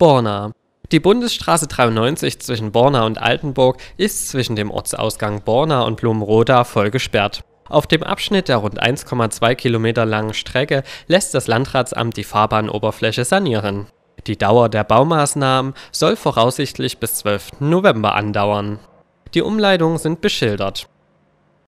Borna. Die Bundesstraße 93 zwischen Borna und Altenburg ist zwischen dem Ortsausgang Borna und Blumenroda voll gesperrt. Auf dem Abschnitt der rund 1,2 Kilometer langen Strecke lässt das Landratsamt die Fahrbahnoberfläche sanieren. Die Dauer der Baumaßnahmen soll voraussichtlich bis 12. November andauern. Die Umleitungen sind beschildert.